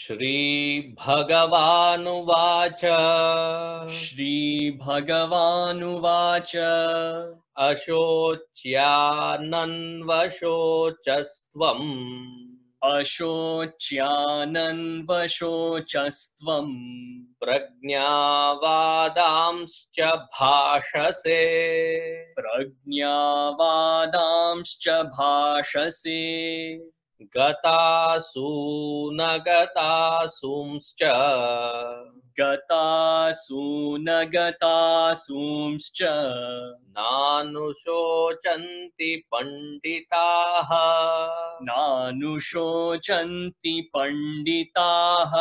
श्रीभगवानुवाच श्रीभगवानुवाच अशोच्यानन्वशोचस्त्वम् अशोच्यानन्वशोचस्त्वम् प्रज्ञावादांश्च भाषसे प्रज्ञावादांश्च भाषसे गतासु न गतासुंश्च गतासु न गतासुंश्च नानुशोचन्ति पण्डिताः नानुशोचन्ति पण्डिताः